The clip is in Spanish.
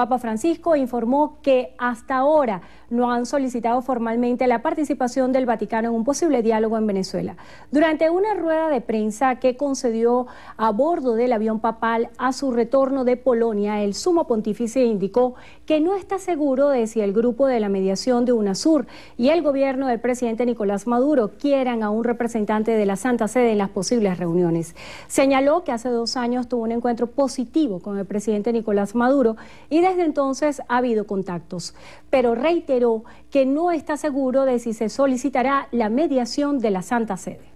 Papa Francisco informó que hasta ahora no han solicitado formalmente la participación del Vaticano en un posible diálogo en Venezuela. Durante una rueda de prensa que concedió a bordo del avión papal a su retorno de Polonia, el sumo pontífice indicó que no está seguro de si el grupo de la mediación de UNASUR y el gobierno del presidente Nicolás Maduro quieran a un representante de la Santa Sede en las posibles reuniones. Señaló que hace dos años tuvo un encuentro positivo con el presidente Nicolás Maduro y de desde entonces ha habido contactos, pero reiteró que no está seguro de si se solicitará la mediación de la Santa Sede.